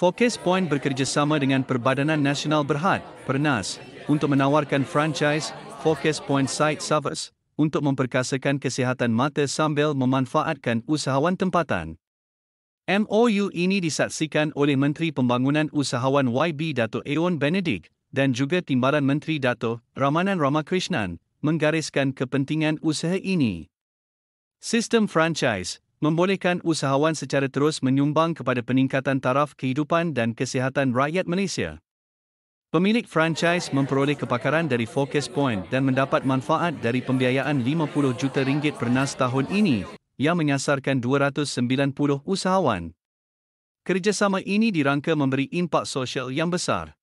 Focus Point bekerjasama dengan Perbadanan Nasional Berhad, Pernas, untuk menawarkan franchise Focus Point Site Service untuk memperkasakan kesihatan mata sambil memanfaatkan usahawan tempatan. MOU ini disaksikan oleh Menteri Pembangunan Usahawan YB Dato Aeon Benedict dan juga Timbalan Menteri Dato Ramanan Ramakrishnan menggariskan kepentingan usaha ini. Sistem franchise membolehkan usahawan secara terus menyumbang kepada peningkatan taraf kehidupan dan kesihatan rakyat Malaysia. Pemilik franchise memperoleh kepakaran dari Focus Point dan mendapat manfaat dari pembiayaan 50 juta ringgit per nas tahun ini yang menyasarkan 290 usahawan. Kerjasama ini dirangka memberi impak sosial yang besar.